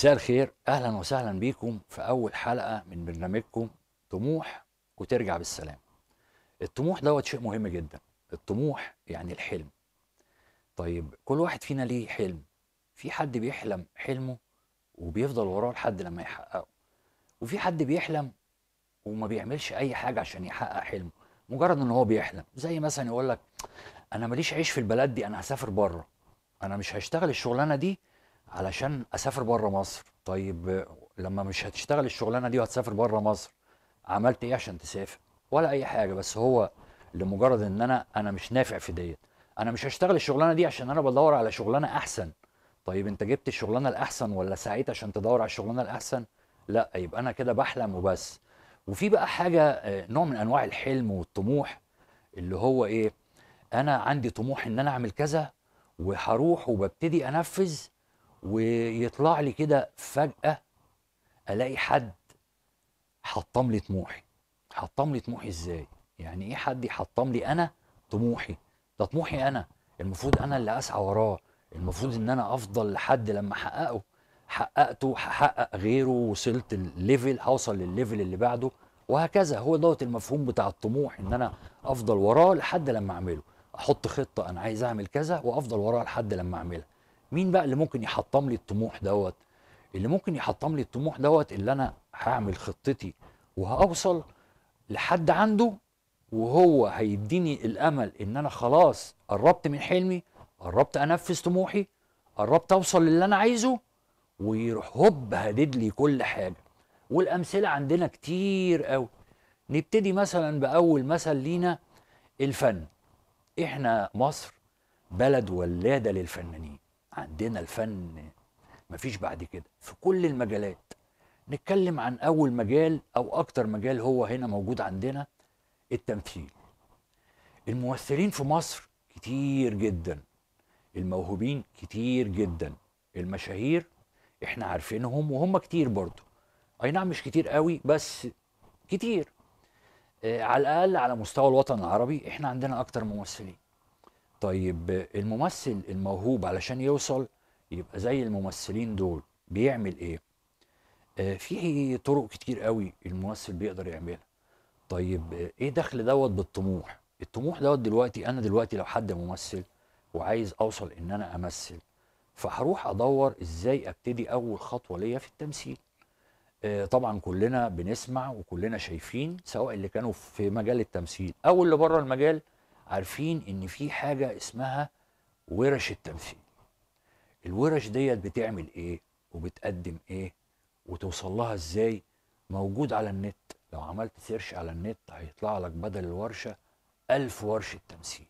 مساء الخير اهلا وسهلا بيكم في اول حلقه من برنامجكم طموح وترجع بالسلام الطموح دوت شيء مهم جدا الطموح يعني الحلم طيب كل واحد فينا ليه حلم في حد بيحلم حلمه وبيفضل وراه لحد لما يحققه وفي حد بيحلم وما بيعملش اي حاجه عشان يحقق حلمه مجرد ان هو بيحلم زي مثلا يقول لك انا ماليش عيش في البلد دي انا هسافر بره انا مش هشتغل الشغلانه دي علشان اسافر بره مصر طيب لما مش هتشتغل الشغلانه دي وهتسافر بره مصر عملت ايه عشان تسافر ولا اي حاجه بس هو لمجرد ان انا انا مش نافع في ديت انا مش هشتغل الشغلانه دي عشان انا بدور على شغلانه احسن طيب انت جبت الشغلانه الاحسن ولا سعيت عشان تدور على الشغلانه الاحسن لا يبقى انا كده بحلم وبس وفي بقى حاجه آه، نوع من انواع الحلم والطموح اللي هو ايه انا عندي طموح ان انا اعمل كذا وهروح وببتدي انفذ ويطلع لي كده فجأة ألاقي حد حطم لي طموحي حطم لي طموحي إزاي يعني إيه حد يحطم لي أنا طموحي ده طموحي أنا المفروض أنا اللي أسعى وراه المفروض إن أنا أفضل لحد لما أحققه حققته هحقق غيره وصلت الليفل هوصل للليفل اللي بعده وهكذا هو دوت المفهوم بتاع الطموح ان انا افضل وراه لحد لما اعمله احط خطه انا عايز اعمل كذا وافضل وراه لحد لما اعملها مين بقى اللي ممكن يحطم لي الطموح دوت اللي ممكن يحطم لي الطموح دوت اللي انا هعمل خطتي وهوصل لحد عنده وهو هيديني الامل ان انا خلاص قربت من حلمي قربت انفذ طموحي قربت اوصل للي انا عايزه ويروح هوب هدد لي كل حاجه والامثله عندنا كتير قوي نبتدي مثلا باول مثل لينا الفن احنا مصر بلد ولاده للفنانين عندنا الفن مفيش بعد كده في كل المجالات نتكلم عن اول مجال او اكتر مجال هو هنا موجود عندنا التمثيل الممثلين في مصر كتير جدا الموهوبين كتير جدا المشاهير احنا عارفينهم وهم كتير برضه اي نعم مش كتير قوي بس كتير آه على الاقل على مستوى الوطن العربي احنا عندنا اكتر ممثلين طيب الممثل الموهوب علشان يوصل يبقى زي الممثلين دول بيعمل ايه آه في طرق كتير قوي الممثل بيقدر يعملها طيب آه، ايه دخل دوت بالطموح الطموح دوت دلوقتي انا دلوقتي لو حد ممثل وعايز اوصل ان انا امثل فهروح ادور ازاي ابتدي اول خطوه ليا في التمثيل آه طبعا كلنا بنسمع وكلنا شايفين سواء اللي كانوا في مجال التمثيل او اللي بره المجال عارفين ان في حاجه اسمها ورش التمثيل الورش ديت بتعمل ايه وبتقدم ايه وتوصل لها ازاي موجود على النت لو عملت سيرش على النت هيطلع لك بدل الورشه ألف ورشة تمثيل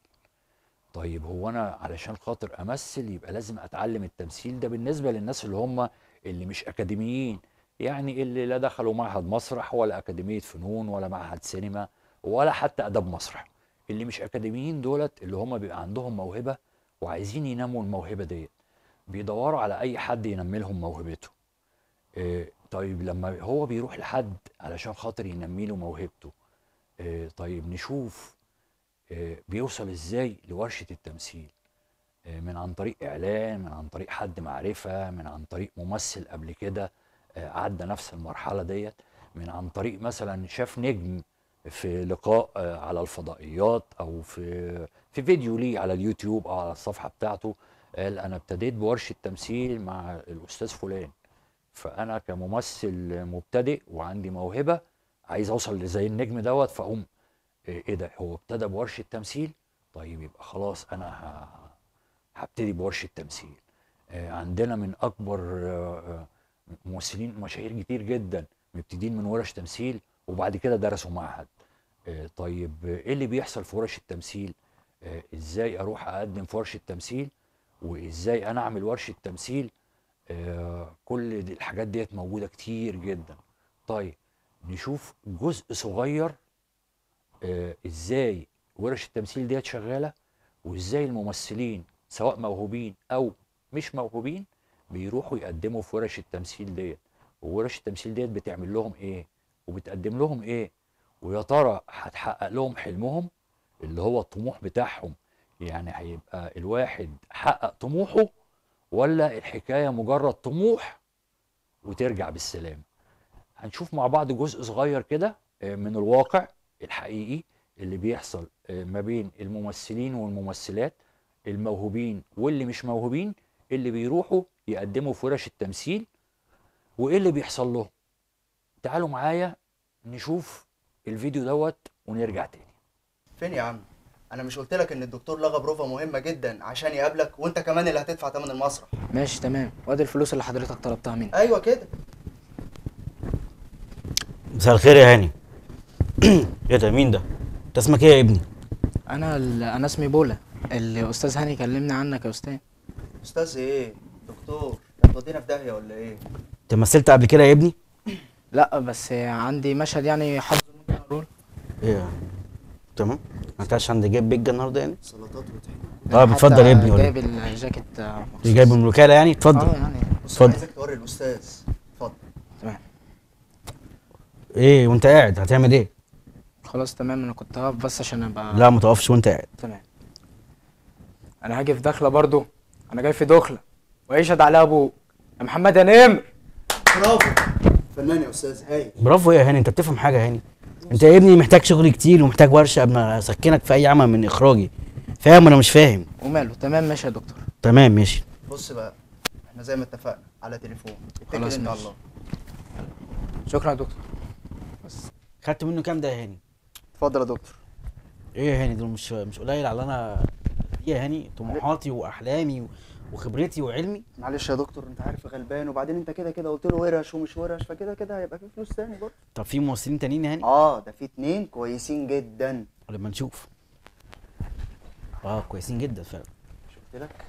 طيب هو أنا علشان خاطر أمثل يبقى لازم أتعلم التمثيل ده بالنسبة للناس اللي هم اللي مش أكاديميين يعني اللي لا دخلوا معهد مسرح ولا أكاديمية فنون ولا معهد سينما ولا حتى أداب مسرح اللي مش اكاديميين دولت اللي هم بيبقى عندهم موهبه وعايزين ينموا الموهبه ديت بيدوروا على اي حد ينمي لهم موهبته إيه طيب لما هو بيروح لحد علشان خاطر ينمي له موهبته إيه طيب نشوف إيه بيوصل ازاي لورشه التمثيل إيه من عن طريق اعلان من عن طريق حد معرفه من عن طريق ممثل قبل كده آه، عدى نفس المرحله ديت من عن طريق مثلا شاف نجم في لقاء آه، على الفضائيات او في في فيديو ليه على اليوتيوب او على الصفحه بتاعته قال انا ابتديت بورشه تمثيل مع الاستاذ فلان فانا كممثل مبتدئ وعندي موهبه عايز اوصل لزي النجم دوت فاقوم آه، ايه ده هو ابتدى بورشه تمثيل طيب يبقى خلاص انا هبتدي بورشه تمثيل آه، عندنا من اكبر ممثلين مشاهير كتير جدا مبتدين من ورش تمثيل وبعد كده درسوا معهد آه، طيب ايه اللي بيحصل في ورش التمثيل آه، ازاي اروح اقدم في ورشه تمثيل وازاي انا اعمل ورشه تمثيل آه، كل الحاجات ديت موجوده كتير جدا طيب نشوف جزء صغير ازاي ورش التمثيل ديت شغاله وازاي الممثلين سواء موهوبين او مش موهوبين بيروحوا يقدموا في ورش التمثيل ديت وورش التمثيل ديت بتعمل لهم ايه وبتقدم لهم ايه ويا ترى هتحقق لهم حلمهم اللي هو الطموح بتاعهم يعني هيبقى الواحد حقق طموحه ولا الحكايه مجرد طموح وترجع بالسلام هنشوف مع بعض جزء صغير كده آه، من الواقع الحقيقي اللي بيحصل آه، ما بين الممثلين والممثلات الموهوبين واللي مش موهوبين اللي بيروحوا يقدموا في ورش التمثيل وايه اللي بيحصل لهم تعالوا معايا نشوف الفيديو دوت ونرجع تاني فين يا عم انا مش قلت لك ان الدكتور لغى بروفا مهمه جدا عشان يقابلك وانت كمان اللي هتدفع ثمن المسرح ماشي تمام وادي الفلوس اللي حضرتك طلبتها مني ايوه كده مساء الخير يا هاني ايه ده مين ده انت اسمك ايه يا ابني انا ال... انا اسمي بولا الاستاذ هاني كلمني عنك يا استاذ استاذ ايه دكتور انت ودينا في داهيه ولا ايه انت مثلت قبل كده يا ابني لا بس عندي مشهد يعني حظ ممكن اقول ايه يعني؟ تمام ما كانش عندي جايب بيج النهارده يعني سلطات وطحينه طب آه، اتفضل يا ابني جايب الجاكيت آه، جايبه من الوكاله يعني اتفضل اه يعني اتفضل عايزك توري الاستاذ اتفضل تمام ايه وانت قاعد هتعمل ايه خلاص تمام انا كنت هقف بس عشان ابقى لا ما تقفش وانت قاعد تمام انا هاجي في دخله برضو انا جاي في دخله ويشهد عليها ابوك يا محمد يا نمر برافو فنان يا استاذ هاي برافو يا هاني انت بتفهم حاجه يا هاني انت يا ابني محتاج شغل كتير ومحتاج ورشه قبل ما اسكنك في اي عمل من اخراجي فاهم ولا مش فاهم وماله تمام ماشي يا دكتور تمام ماشي بص بقى احنا زي ما اتفقنا على تليفون خلاص ان الله شكرا يا دكتور بس خدت منه كام ده يا هاني اتفضل يا دكتور ايه يا هاني دول مش مش قليل على انا ايه يا هاني طموحاتي واحلامي وخبرتي وعلمي معلش يا دكتور انت عارف غلبان وبعدين انت كده كده قلت له ورش ومش ورش فكده كده هيبقى في فلوس تاني برضه طب في ممثلين تانيين هاني يعني؟ اه ده في اتنين كويسين جدا لما نشوف اه كويسين جدا فعلا شفت لك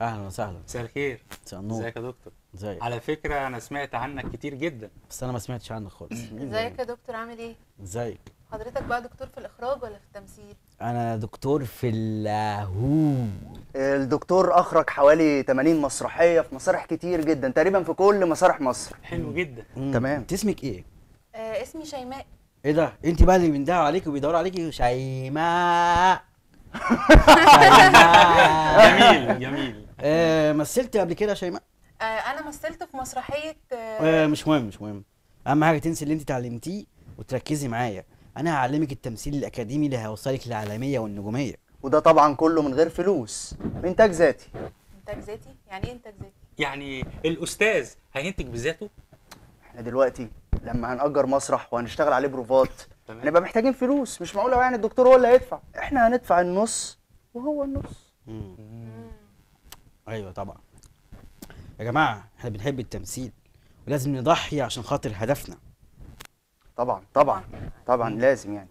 اهلا وسهلا مساء الخير مساء النور ازيك يا دكتور ازيك على فكره انا سمعت عنك كتير جدا بس انا ما سمعتش عنك خالص ازيك يا دكتور عامل ايه ازيك حضرتك بقى دكتور في الاخراج ولا في التمثيل انا دكتور في اللاهوت الدكتور اخرج حوالي 80 مسرحيه في مسارح كتير جدا تقريبا في كل مسارح مصر حلو جدا مم. تمام انت اسمك ايه آه اسمي شيماء ايه ده انت بقى اللي بيندهوا عليك وبيدوروا عليك شيماء جميل جميل آه مثلت قبل كده شيماء آه انا مثلت في مسرحيه آه آه مش مهم مش مهم اهم حاجه تنسي اللي انت اتعلمتيه وتركزي معايا انا هعلمك التمثيل الاكاديمي اللي هيوصلك للعالميه والنجوميه وده طبعا كله من غير فلوس انتاج ذاتي انتاج ذاتي يعني ايه انتاج ذاتي يعني الاستاذ هينتج بذاته احنا دلوقتي لما هنأجر مسرح وهنشتغل عليه بروفات هنبقى محتاجين فلوس مش معقوله يعني الدكتور هو اللي هيدفع احنا هندفع النص وهو النص مم. مم. ايوه طبعا يا جماعه احنا بنحب التمثيل ولازم نضحي عشان خاطر هدفنا طبعا طبعا طبعا لازم يعني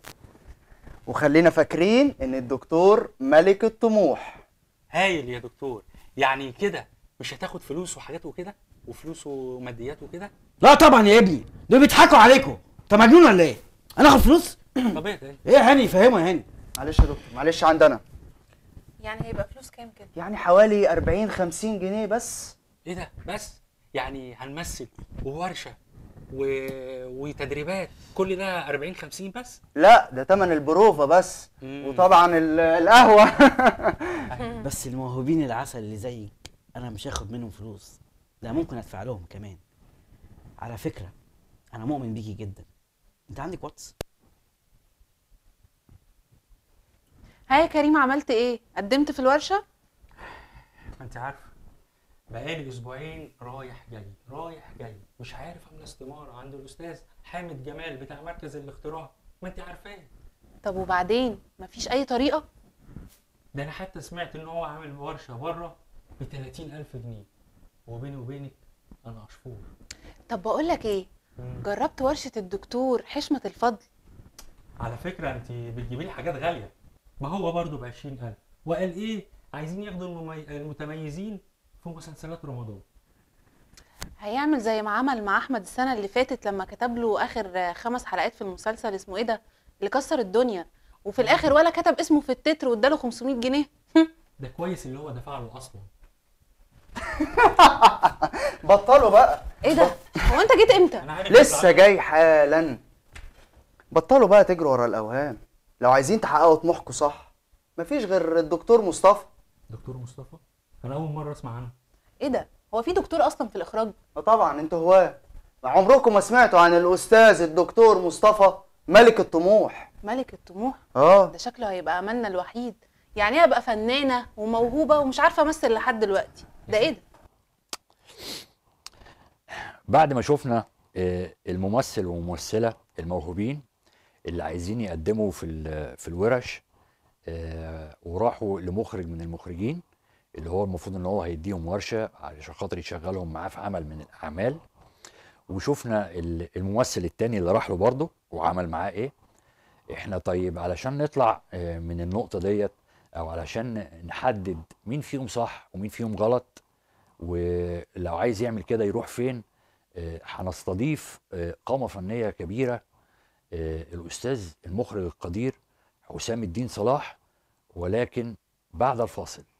وخلينا فاكرين ان الدكتور ملك الطموح هايل يا دكتور يعني كده مش هتاخد فلوس وحاجات وكده وفلوس وماديات وكده لا طبعا يا ابني دول بيضحكوا عليكم انت مجنون ولا ايه انا اخد فلوس طب ايه طيب؟ ايه يا هاني فهمه يا هاني معلش يا دكتور معلش عندنا يعني هيبقى فلوس كام كده يعني حوالي 40 50 جنيه بس ايه ده بس يعني هنمثل وورشه و... وتدريبات كل ده 40 50 بس لا ده تمن البروفه بس مم. وطبعا القهوه بس الموهوبين العسل اللي زيك انا مش هاخد منهم فلوس ده ممكن ادفع لهم كمان على فكره انا مؤمن بيكي جدا انت عندك واتس ها يا كريم عملت ايه قدمت في الورشه انت عارفه بقالي اسبوعين رايح جاي رايح جاي مش عارف اعمل استماره عند الاستاذ حامد جمال بتاع مركز الاختراع ما انت عارفاه طب وبعدين مفيش اي طريقه ده انا حتى سمعت ان هو عامل ورشه بره ب 30000 جنيه وبيني وبينك انا اشفور طب بقول لك ايه مم. جربت ورشه الدكتور حشمه الفضل على فكره انت بتجيبي لي حاجات غاليه ما هو برضه ب 20000 وقال ايه عايزين ياخدوا المتميزين في مسلسلات رمضان هيعمل زي ما عمل مع احمد السنه اللي فاتت لما كتب له اخر خمس حلقات في المسلسل اسمه ايه ده اللي كسر الدنيا وفي الاخر ولا كتب اسمه في التتر واداله 500 جنيه ده كويس اللي هو دفع له اصلا بطلوا بقى ايه ده هو انت جيت امتى لسه جاي حالا بطلوا بقى تجروا ورا الاوهام لو عايزين تحققوا طموحكم صح مفيش غير الدكتور مصطفى دكتور مصطفى انا اول مره اسمع عنه ايه ده هو في دكتور اصلا في الاخراج آه، طبعا انتوا هواه عمركم ما سمعتوا عن الاستاذ الدكتور مصطفى ملك الطموح ملك الطموح اه ده شكله هيبقى املنا الوحيد يعني ايه ابقى فنانه وموهوبه ومش عارفه امثل لحد دلوقتي ده ايه ده بعد ما شفنا آه، الممثل والممثله الموهوبين اللي عايزين يقدموا في في الورش آه، وراحوا لمخرج من المخرجين اللي هو المفروض ان هو هيديهم ورشه علشان خاطر يشغلهم معاه في عمل من الاعمال وشفنا الممثل التاني اللي راح له برضه وعمل معاه ايه احنا طيب علشان نطلع آه، من النقطه ديت او علشان نحدد مين فيهم صح ومين فيهم غلط ولو عايز يعمل كده يروح فين آه، هنستضيف آه، قامه فنيه كبيره الاستاذ المخرج القدير حسام الدين صلاح ولكن بعد الفاصل